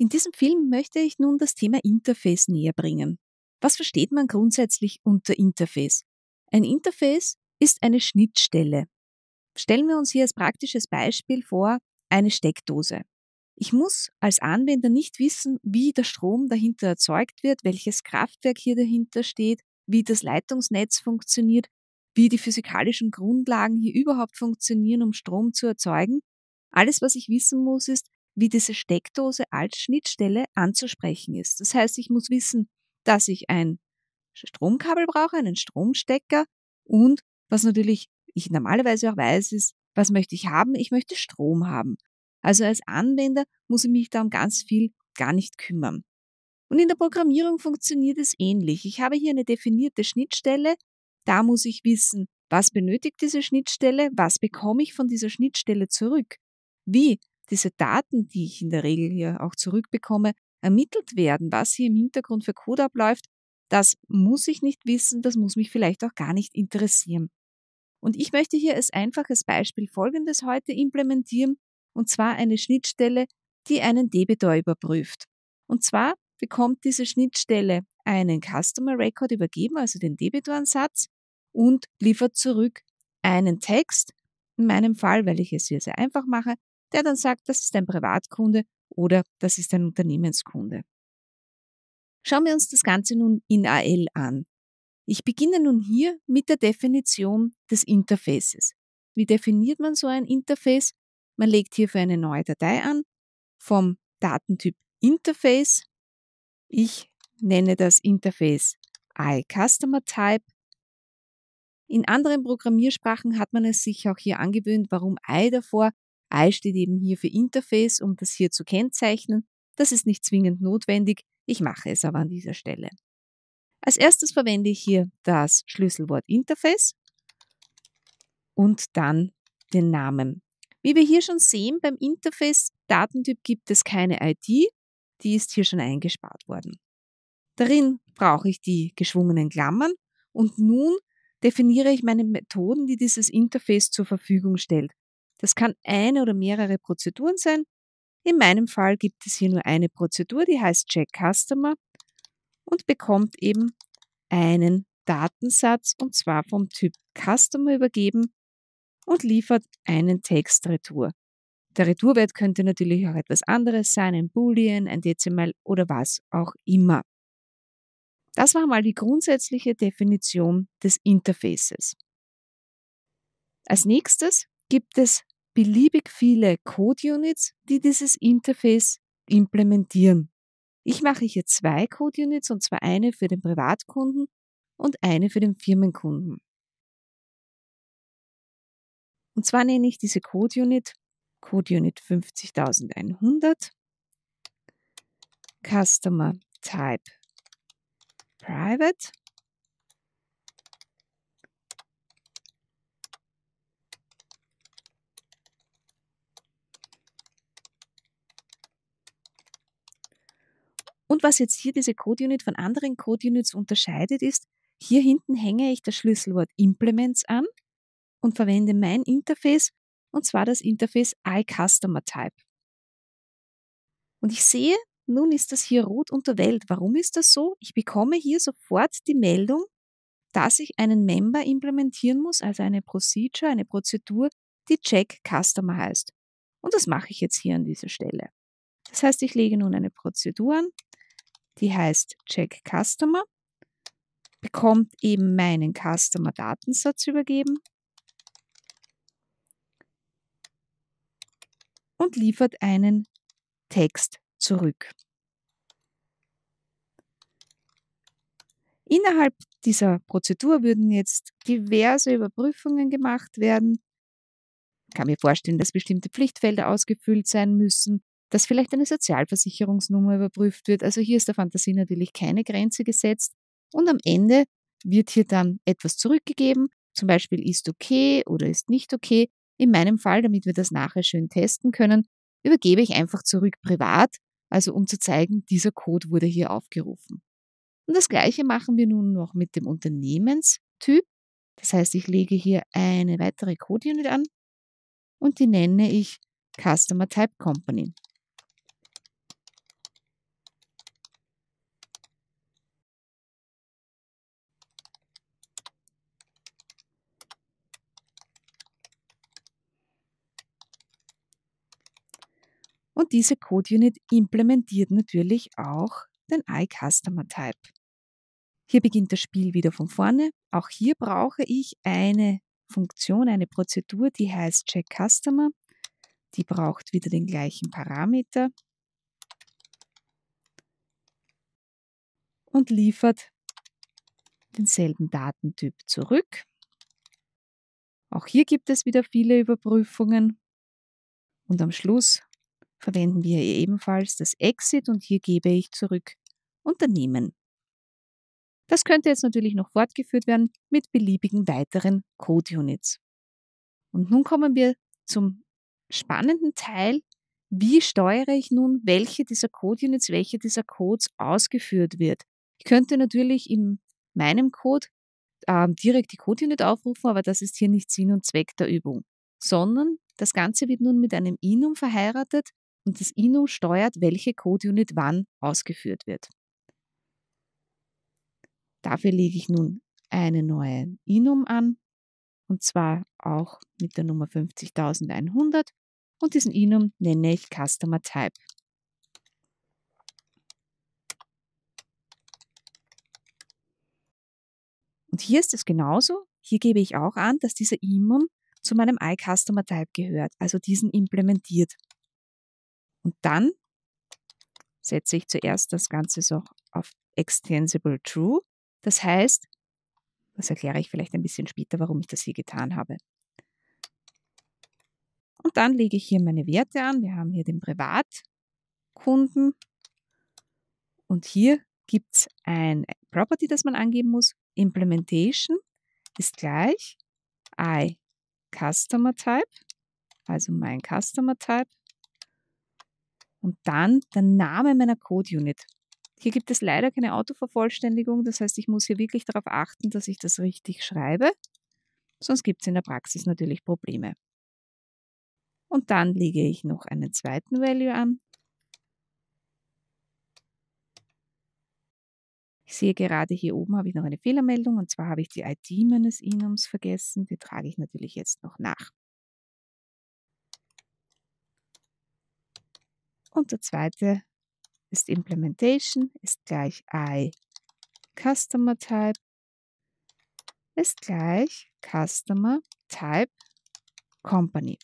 In diesem Film möchte ich nun das Thema Interface näher bringen. Was versteht man grundsätzlich unter Interface? Ein Interface ist eine Schnittstelle. Stellen wir uns hier als praktisches Beispiel vor eine Steckdose. Ich muss als Anwender nicht wissen, wie der Strom dahinter erzeugt wird, welches Kraftwerk hier dahinter steht, wie das Leitungsnetz funktioniert, wie die physikalischen Grundlagen hier überhaupt funktionieren, um Strom zu erzeugen. Alles, was ich wissen muss, ist, wie diese Steckdose als Schnittstelle anzusprechen ist. Das heißt, ich muss wissen, dass ich ein Stromkabel brauche, einen Stromstecker und was natürlich ich normalerweise auch weiß, ist, was möchte ich haben? Ich möchte Strom haben. Also als Anwender muss ich mich da um ganz viel gar nicht kümmern. Und in der Programmierung funktioniert es ähnlich. Ich habe hier eine definierte Schnittstelle. Da muss ich wissen, was benötigt diese Schnittstelle, was bekomme ich von dieser Schnittstelle zurück, wie diese Daten, die ich in der Regel hier auch zurückbekomme, ermittelt werden, was hier im Hintergrund für Code abläuft, das muss ich nicht wissen, das muss mich vielleicht auch gar nicht interessieren. Und ich möchte hier als einfaches Beispiel Folgendes heute implementieren, und zwar eine Schnittstelle, die einen Debitor überprüft. Und zwar bekommt diese Schnittstelle einen Customer Record übergeben, also den Debitoransatz, und liefert zurück einen Text, in meinem Fall, weil ich es hier sehr einfach mache, der dann sagt, das ist ein Privatkunde oder das ist ein Unternehmenskunde. Schauen wir uns das Ganze nun in AL an. Ich beginne nun hier mit der Definition des Interfaces. Wie definiert man so ein Interface? Man legt hierfür eine neue Datei an vom Datentyp Interface. Ich nenne das Interface iCustomerType. In anderen Programmiersprachen hat man es sich auch hier angewöhnt, warum i davor I steht eben hier für Interface, um das hier zu kennzeichnen. Das ist nicht zwingend notwendig, ich mache es aber an dieser Stelle. Als erstes verwende ich hier das Schlüsselwort Interface und dann den Namen. Wie wir hier schon sehen, beim Interface-Datentyp gibt es keine ID, die ist hier schon eingespart worden. Darin brauche ich die geschwungenen Klammern und nun definiere ich meine Methoden, die dieses Interface zur Verfügung stellt. Das kann eine oder mehrere Prozeduren sein. In meinem Fall gibt es hier nur eine Prozedur, die heißt Check Customer und bekommt eben einen Datensatz und zwar vom Typ Customer übergeben und liefert einen Text Retour. Der Retourwert könnte natürlich auch etwas anderes sein, ein Boolean, ein Dezimal oder was auch immer. Das war mal die grundsätzliche Definition des Interfaces. Als nächstes gibt es beliebig viele Code-Units, die dieses Interface implementieren. Ich mache hier zwei Code-Units und zwar eine für den Privatkunden und eine für den Firmenkunden. Und zwar nenne ich diese Code-Unit Code-Unit 50100 Customer Type Private Und was jetzt hier diese Code-Unit von anderen Code-Units unterscheidet, ist, hier hinten hänge ich das Schlüsselwort Implements an und verwende mein Interface, und zwar das Interface iCustomerType. Und ich sehe, nun ist das hier rot unterwählt. Warum ist das so? Ich bekomme hier sofort die Meldung, dass ich einen Member implementieren muss, also eine Procedure, eine Prozedur, die Check Customer heißt. Und das mache ich jetzt hier an dieser Stelle. Das heißt, ich lege nun eine Prozedur an, die heißt Check Customer, bekommt eben meinen Customer Datensatz übergeben und liefert einen Text zurück. Innerhalb dieser Prozedur würden jetzt diverse Überprüfungen gemacht werden. Ich kann mir vorstellen, dass bestimmte Pflichtfelder ausgefüllt sein müssen, dass vielleicht eine Sozialversicherungsnummer überprüft wird. Also hier ist der Fantasie natürlich keine Grenze gesetzt. Und am Ende wird hier dann etwas zurückgegeben, zum Beispiel ist okay oder ist nicht okay. In meinem Fall, damit wir das nachher schön testen können, übergebe ich einfach zurück privat, also um zu zeigen, dieser Code wurde hier aufgerufen. Und das gleiche machen wir nun noch mit dem Unternehmenstyp. Das heißt, ich lege hier eine weitere Code-Unit an und die nenne ich Customer Type Company. Und diese Code Unit implementiert natürlich auch den iCustomer Type. Hier beginnt das Spiel wieder von vorne. Auch hier brauche ich eine Funktion, eine Prozedur, die heißt CheckCustomer. Die braucht wieder den gleichen Parameter und liefert denselben Datentyp zurück. Auch hier gibt es wieder viele Überprüfungen. Und am Schluss verwenden wir ebenfalls das Exit und hier gebe ich zurück Unternehmen. Das könnte jetzt natürlich noch fortgeführt werden mit beliebigen weiteren Code-Units. Und nun kommen wir zum spannenden Teil. Wie steuere ich nun, welche dieser Code-Units, welche dieser Codes ausgeführt wird? Ich könnte natürlich in meinem Code äh, direkt die Code-Unit aufrufen, aber das ist hier nicht Sinn und Zweck der Übung, sondern das Ganze wird nun mit einem Inum verheiratet und das Inno steuert, welche Code-Unit wann ausgeführt wird. Dafür lege ich nun eine neue Inum an und zwar auch mit der Nummer 50100 und diesen Inum nenne ich Customer Type. Und hier ist es genauso. Hier gebe ich auch an, dass dieser INUM zu meinem iCustomer-Type gehört, also diesen implementiert. Und dann setze ich zuerst das Ganze so auf Extensible True. Das heißt, das erkläre ich vielleicht ein bisschen später, warum ich das hier getan habe. Und dann lege ich hier meine Werte an. Wir haben hier den Privatkunden. Und hier gibt es ein Property, das man angeben muss. Implementation ist gleich I Customer Type, also mein Customer Type. Und dann der Name meiner Code-Unit. Hier gibt es leider keine Autovervollständigung, das heißt, ich muss hier wirklich darauf achten, dass ich das richtig schreibe, sonst gibt es in der Praxis natürlich Probleme. Und dann lege ich noch einen zweiten Value an. Ich sehe gerade hier oben habe ich noch eine Fehlermeldung und zwar habe ich die ID meines Enums vergessen, die trage ich natürlich jetzt noch nach. Und der zweite ist Implementation, ist gleich I. Customer Type ist gleich Customer Type Company.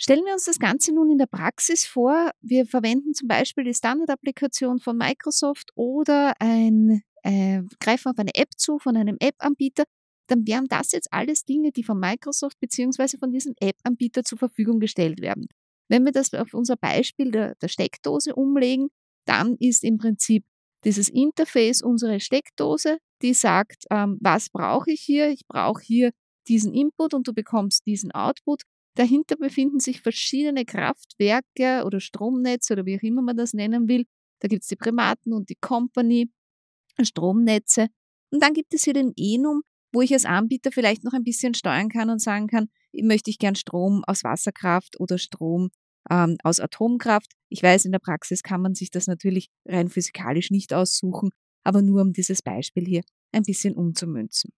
Stellen wir uns das Ganze nun in der Praxis vor. Wir verwenden zum Beispiel die Standard-Applikation von Microsoft oder ein, äh, greifen auf eine App zu von einem App-Anbieter dann wären das jetzt alles Dinge, die von Microsoft bzw. von diesem App-Anbieter zur Verfügung gestellt werden. Wenn wir das auf unser Beispiel der, der Steckdose umlegen, dann ist im Prinzip dieses Interface unsere Steckdose, die sagt, ähm, was brauche ich hier? Ich brauche hier diesen Input und du bekommst diesen Output. Dahinter befinden sich verschiedene Kraftwerke oder Stromnetze oder wie auch immer man das nennen will. Da gibt es die Primaten und die Company, Stromnetze. Und dann gibt es hier den Enum, wo ich als Anbieter vielleicht noch ein bisschen steuern kann und sagen kann, möchte ich gern Strom aus Wasserkraft oder Strom ähm, aus Atomkraft. Ich weiß, in der Praxis kann man sich das natürlich rein physikalisch nicht aussuchen, aber nur um dieses Beispiel hier ein bisschen umzumünzen.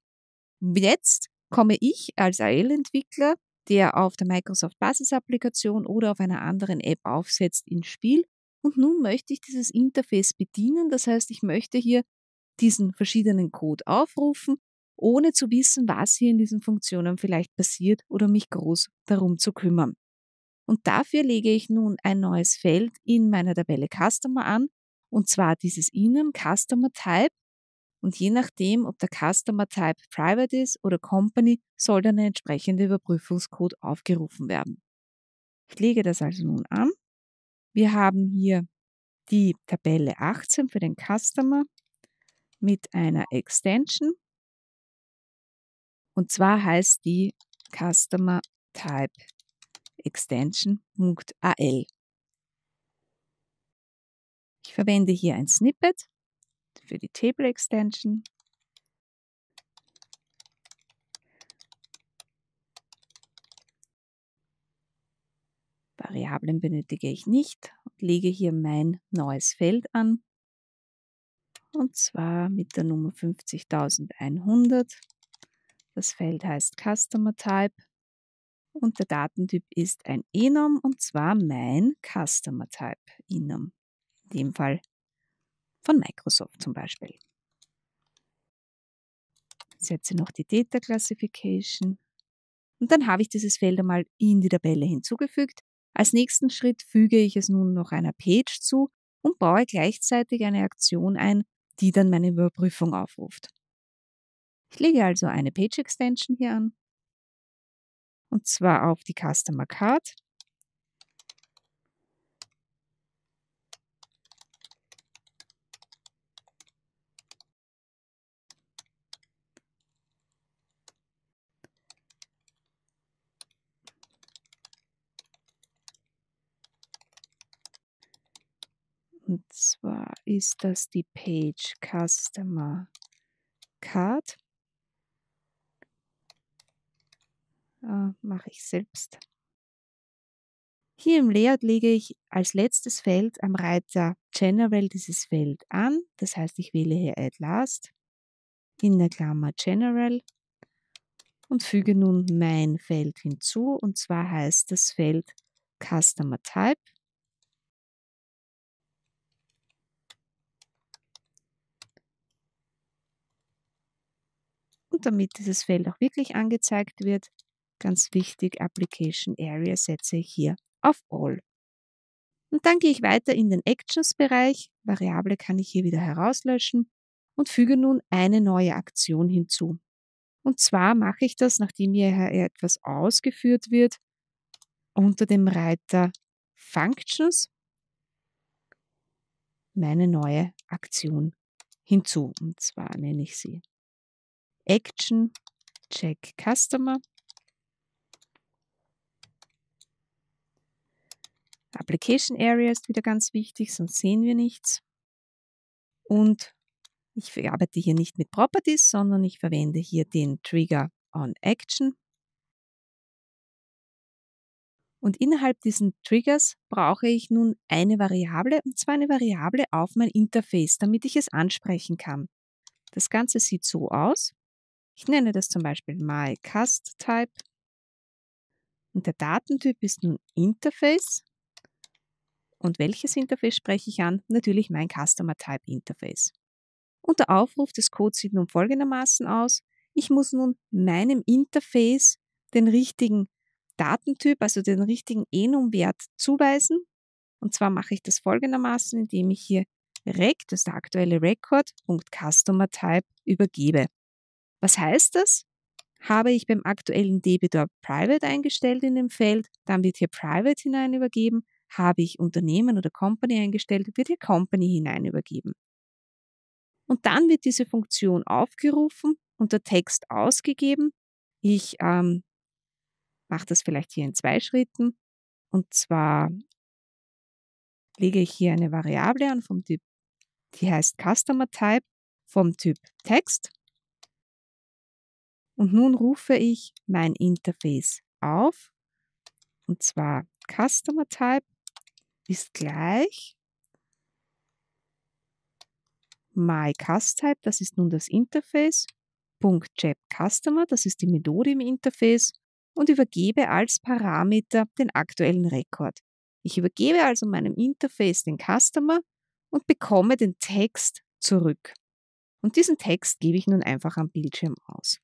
Jetzt komme ich als AL-Entwickler, der auf der Microsoft Basis-Applikation oder auf einer anderen App aufsetzt, ins Spiel. Und nun möchte ich dieses Interface bedienen. Das heißt, ich möchte hier diesen verschiedenen Code aufrufen ohne zu wissen, was hier in diesen Funktionen vielleicht passiert oder mich groß darum zu kümmern. Und dafür lege ich nun ein neues Feld in meiner Tabelle Customer an, und zwar dieses Innen Customer Type. Und je nachdem, ob der Customer Type Private ist oder Company, soll dann ein entsprechender Überprüfungscode aufgerufen werden. Ich lege das also nun an. Wir haben hier die Tabelle 18 für den Customer mit einer Extension und zwar heißt die Customer Type Extension.al. Ich verwende hier ein Snippet für die Table Extension. Variablen benötige ich nicht und lege hier mein neues Feld an. Und zwar mit der Nummer 50100 das Feld heißt Customer Type und der Datentyp ist ein Enum und zwar mein Customer Type Enum. In dem Fall von Microsoft zum Beispiel. Setze noch die Data Classification und dann habe ich dieses Feld einmal in die Tabelle hinzugefügt. Als nächsten Schritt füge ich es nun noch einer Page zu und baue gleichzeitig eine Aktion ein, die dann meine Überprüfung aufruft. Ich lege also eine Page Extension hier an. Und zwar auf die Customer Card. Und zwar ist das die Page Customer Card. äh, mache ich selbst. Hier im Layout lege ich als letztes Feld am Reiter General dieses Feld an. Das heißt, ich wähle hier Add Last in der Klammer General und füge nun mein Feld hinzu. Und zwar heißt das Feld Customer Type. Und damit dieses Feld auch wirklich angezeigt wird, Ganz wichtig, Application Area setze ich hier auf All. Und dann gehe ich weiter in den Actions-Bereich. Variable kann ich hier wieder herauslöschen und füge nun eine neue Aktion hinzu. Und zwar mache ich das, nachdem hier etwas ausgeführt wird, unter dem Reiter Functions meine neue Aktion hinzu. Und zwar nenne ich sie Action Check Customer Application Area ist wieder ganz wichtig, sonst sehen wir nichts. Und ich arbeite hier nicht mit Properties, sondern ich verwende hier den Trigger on Action. Und innerhalb diesen Triggers brauche ich nun eine Variable, und zwar eine Variable auf mein Interface, damit ich es ansprechen kann. Das Ganze sieht so aus. Ich nenne das zum Beispiel myCastType. Und der Datentyp ist nun Interface. Und welches Interface spreche ich an? Natürlich mein Customer Type Interface. Und der Aufruf des Codes sieht nun folgendermaßen aus. Ich muss nun meinem Interface den richtigen Datentyp, also den richtigen Enum-Wert zuweisen. Und zwar mache ich das folgendermaßen, indem ich hier rec, das ist der aktuelle Record, Customer Type übergebe. Was heißt das? Habe ich beim aktuellen Debitor Private eingestellt in dem Feld, dann wird hier Private hinein übergeben habe ich Unternehmen oder Company eingestellt, wird hier Company hinein übergeben. Und dann wird diese Funktion aufgerufen und der Text ausgegeben. Ich ähm, mache das vielleicht hier in zwei Schritten. Und zwar lege ich hier eine Variable an vom Typ, die heißt Customer Type vom Typ Text. Und nun rufe ich mein Interface auf, und zwar Customer Type ist gleich myCastType, das ist nun das Interface, .jabCustomer, das ist die Methode im Interface und übergebe als Parameter den aktuellen Rekord. Ich übergebe also meinem Interface den Customer und bekomme den Text zurück. Und diesen Text gebe ich nun einfach am Bildschirm aus.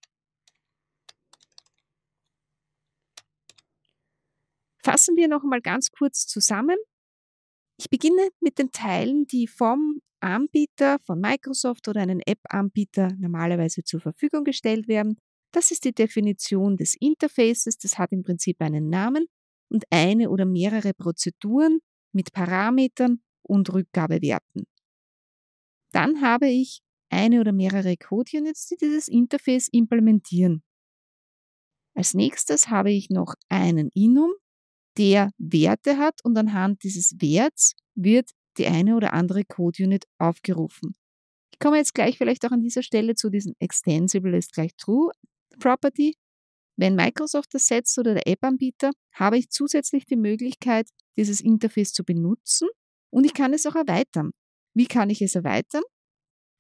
Fassen wir noch einmal ganz kurz zusammen. Ich beginne mit den Teilen, die vom Anbieter von Microsoft oder einem App-Anbieter normalerweise zur Verfügung gestellt werden. Das ist die Definition des Interfaces. Das hat im Prinzip einen Namen und eine oder mehrere Prozeduren mit Parametern und Rückgabewerten. Dann habe ich eine oder mehrere Code-Units, die dieses Interface implementieren. Als nächstes habe ich noch einen Inum, der Werte hat und anhand dieses Werts wird die eine oder andere Code-Unit aufgerufen. Ich komme jetzt gleich vielleicht auch an dieser Stelle zu diesem Extensible ist gleich True Property. Wenn Microsoft das setzt oder der App-Anbieter, habe ich zusätzlich die Möglichkeit, dieses Interface zu benutzen und ich kann es auch erweitern. Wie kann ich es erweitern?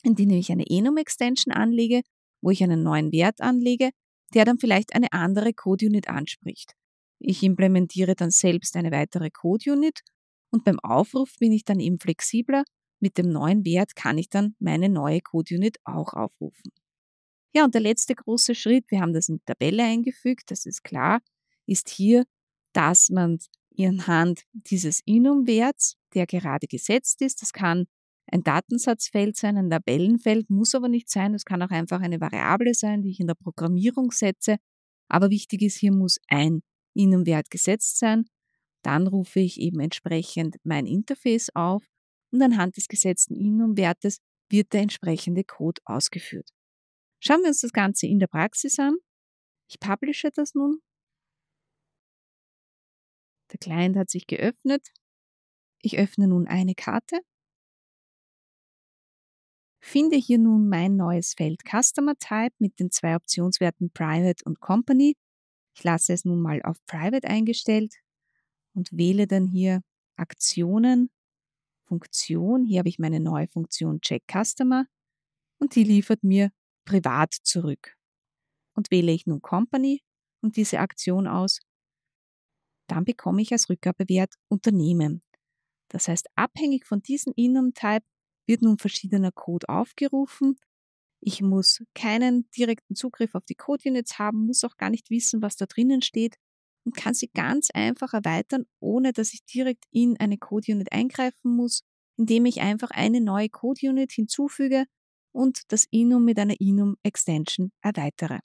Indem ich eine Enum-Extension anlege, wo ich einen neuen Wert anlege, der dann vielleicht eine andere Code-Unit anspricht. Ich implementiere dann selbst eine weitere Code-Unit und beim Aufruf bin ich dann eben flexibler. Mit dem neuen Wert kann ich dann meine neue Code-Unit auch aufrufen. Ja, und der letzte große Schritt, wir haben das in die Tabelle eingefügt, das ist klar, ist hier, dass man anhand dieses Inum-Werts, der gerade gesetzt ist, das kann ein Datensatzfeld sein, ein Tabellenfeld, muss aber nicht sein, das kann auch einfach eine Variable sein, die ich in der Programmierung setze. Aber wichtig ist, hier muss ein ihnen Wert gesetzt sein. Dann rufe ich eben entsprechend mein Interface auf und anhand des gesetzten Innenwertes wird der entsprechende Code ausgeführt. Schauen wir uns das Ganze in der Praxis an. Ich publische das nun. Der Client hat sich geöffnet. Ich öffne nun eine Karte. Finde hier nun mein neues Feld Customer Type mit den zwei Optionswerten Private und Company ich lasse es nun mal auf Private eingestellt und wähle dann hier Aktionen, Funktion. Hier habe ich meine neue Funktion Check Customer und die liefert mir privat zurück. Und wähle ich nun Company und diese Aktion aus, dann bekomme ich als Rückgabewert Unternehmen. Das heißt, abhängig von diesem innum type wird nun verschiedener Code aufgerufen ich muss keinen direkten Zugriff auf die Code-Units haben, muss auch gar nicht wissen, was da drinnen steht und kann sie ganz einfach erweitern, ohne dass ich direkt in eine Code-Unit eingreifen muss, indem ich einfach eine neue Code-Unit hinzufüge und das Inum mit einer Inum-Extension erweitere.